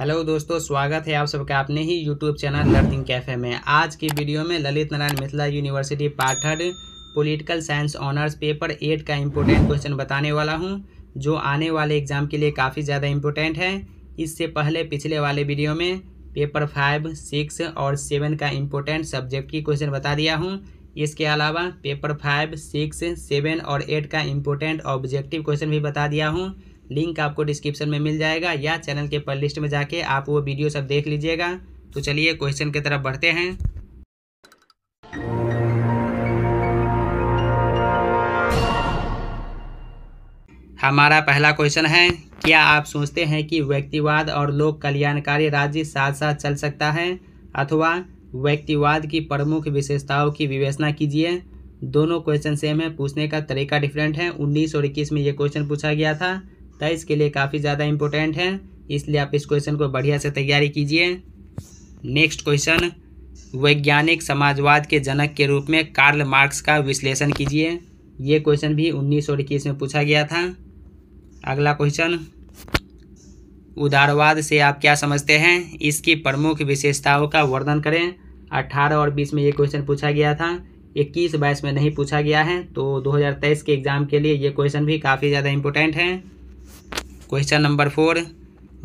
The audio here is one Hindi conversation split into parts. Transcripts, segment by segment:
हेलो दोस्तों स्वागत है आप सबका अपने ही यूट्यूब चैनल लर्निंग कैफे में आज की वीडियो में ललित नारायण मिथिला यूनिवर्सिटी पाठक political science honours paper eight का इम्पोर्टेंट क्वेश्चन बताने वाला हूं जो आने वाले एग्जाम के लिए काफ़ी ज़्यादा इम्पोर्टेंट है इससे पहले पिछले वाले वीडियो में पेपर फाइव सिक्स और सेवन का इम्पोर्टेंट सब्जेक्ट की क्वेश्चन बता दिया हूँ इसके अलावा पेपर फाइव सिक्स सेवन और एट का इम्पोर्टेंट ऑब्जेक्टिव क्वेश्चन भी बता दिया हूँ लिंक आपको डिस्क्रिप्शन में मिल जाएगा या चैनल के प्ले लिस्ट में जाके आप वो वीडियो सब देख लीजिएगा तो चलिए क्वेश्चन की तरफ बढ़ते हैं हमारा पहला क्वेश्चन है क्या आप सोचते हैं कि व्यक्तिवाद और लोक कल्याणकारी राज्य साथ साथ चल सकता है अथवा व्यक्तिवाद की प्रमुख विशेषताओं की विवेचना कीजिए दोनों क्वेश्चन सेम है पूछने का तरीका डिफरेंट है उन्नीस और इक्कीस में ये क्वेश्चन पूछा गया था तो इसके लिए काफ़ी ज़्यादा इम्पोर्टेंट है इसलिए आप इस क्वेश्चन को बढ़िया से तैयारी कीजिए नेक्स्ट क्वेश्चन वैज्ञानिक समाजवाद के जनक के रूप में कार्ल मार्क्स का विश्लेषण कीजिए ये क्वेश्चन भी उन्नीस सौ इक्कीस में पूछा गया था अगला क्वेश्चन उदारवाद से आप क्या समझते हैं इसकी प्रमुख विशेषताओं का वर्णन करें अट्ठारह और बीस में ये क्वेश्चन पूछा गया था इक्कीस बाईस में नहीं पूछा गया है तो 2023 के एग्ज़ाम के लिए ये क्वेश्चन भी काफ़ी ज़्यादा इम्पोर्टेंट है क्वेश्चन नंबर फोर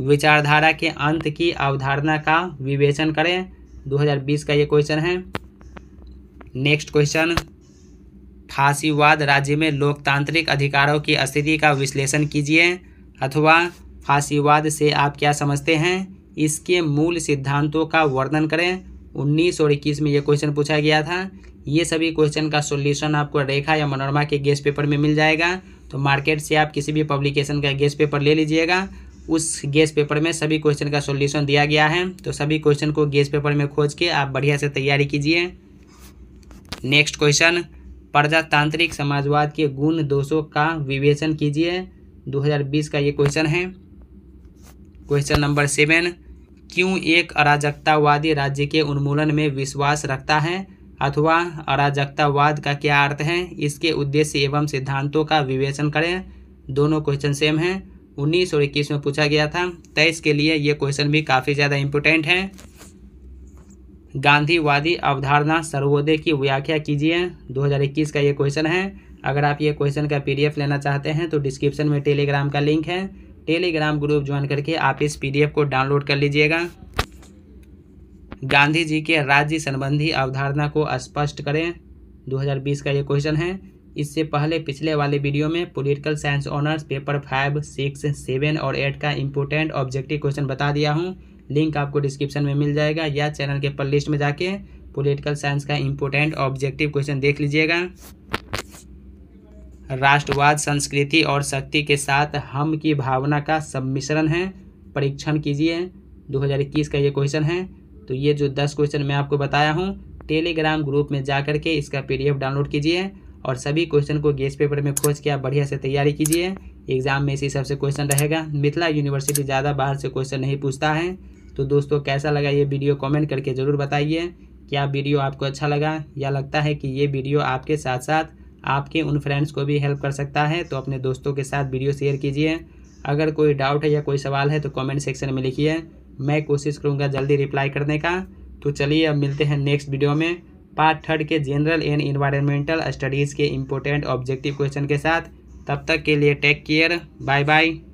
विचारधारा के अंत की अवधारणा का विवेचन करें 2020 का ये क्वेश्चन है नेक्स्ट क्वेश्चन फांसीवाद राज्य में लोकतांत्रिक अधिकारों की स्थिति का विश्लेषण कीजिए अथवा फांसीवाद से आप क्या समझते हैं इसके मूल सिद्धांतों का वर्णन करें उन्नीस और इक्कीस में ये क्वेश्चन पूछा गया था ये सभी क्वेश्चन का सॉल्यूशन आपको रेखा या मनोरमा के गेस्ट पेपर में मिल जाएगा तो मार्केट से आप किसी भी पब्लिकेशन का गेस्ट पेपर ले लीजिएगा उस गेस पेपर में सभी क्वेश्चन का सॉल्यूशन दिया गया है तो सभी क्वेश्चन को गेस पेपर में खोज के आप बढ़िया से तैयारी कीजिए नेक्स्ट क्वेश्चन प्रजातांत्रिक समाजवाद के गुण दोषों का विवेचन कीजिए 2020 का ये क्वेश्चन है क्वेश्चन नंबर सेवन क्यों एक अराजकतावादी राज्य के उन्मूलन में विश्वास रखता है अथवा अराजकतावाद का क्या अर्थ है इसके उद्देश्य एवं सिद्धांतों का विवेचन करें दोनों क्वेश्चन सेम हैं उन्नीस और इक्कीस में पूछा गया था तेईस के लिए ये क्वेश्चन भी काफ़ी ज़्यादा इम्पोर्टेंट हैं गांधीवादी अवधारणा सर्वोदय की व्याख्या कीजिए 2021 का ये क्वेश्चन है अगर आप ये क्वेश्चन का पीडीएफ लेना चाहते हैं तो डिस्क्रिप्शन में टेलीग्राम का लिंक है टेलीग्राम ग्रुप ज्वाइन करके आप इस पीडीएफ को डाउनलोड कर लीजिएगा गांधी जी के राज्य संबंधी अवधारणा को स्पष्ट करें 2020 का ये क्वेश्चन है इससे पहले पिछले वाले वीडियो में political science honours paper five six seven और एट का इम्पोर्टेंट ऑब्जेक्टिव क्वेश्चन बता दिया हूँ लिंक आपको डिस्क्रिप्शन में मिल जाएगा या चैनल के पर लिस्ट में जाके पॉलिटिकल साइंस का इम्पोर्टेंट ऑब्जेक्टिव क्वेश्चन देख लीजिएगा राष्ट्रवाद संस्कृति और शक्ति के साथ हम की भावना का सम्मिश्रण है परीक्षण कीजिए 2021 का ये क्वेश्चन है तो ये जो दस क्वेश्चन मैं आपको बताया हूँ टेलीग्राम ग्रुप में जा करके इसका पी डाउनलोड कीजिए और सभी क्वेश्चन को गेस्ट पेपर में खोज के आप बढ़िया से तैयारी कीजिए एग्जाम में इसी सबसे क्वेश्चन रहेगा मिथिला यूनिवर्सिटी ज़्यादा बाहर से क्वेश्चन नहीं पूछता है तो दोस्तों कैसा लगा ये वीडियो कमेंट करके ज़रूर बताइए क्या वीडियो आपको अच्छा लगा या लगता है कि ये वीडियो आपके साथ साथ आपके उन फ्रेंड्स को भी हेल्प कर सकता है तो अपने दोस्तों के साथ वीडियो शेयर कीजिए अगर कोई डाउट है या कोई सवाल है तो कॉमेंट सेक्शन में लिखिए मैं कोशिश करूँगा जल्दी रिप्लाई करने का तो चलिए अब मिलते हैं नेक्स्ट वीडियो में पार्ट थर्ड के जनरल एंड इन्वायरमेंटल स्टडीज़ के इम्पोर्टेंट ऑब्जेक्टिव क्वेश्चन के साथ तब तक के लिए टेक केयर बाय बाय